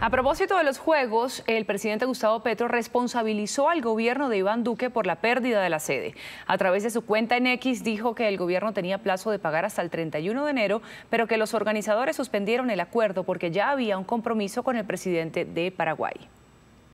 A propósito de los Juegos, el presidente Gustavo Petro responsabilizó al gobierno de Iván Duque por la pérdida de la sede. A través de su cuenta en X dijo que el gobierno tenía plazo de pagar hasta el 31 de enero, pero que los organizadores suspendieron el acuerdo porque ya había un compromiso con el presidente de Paraguay.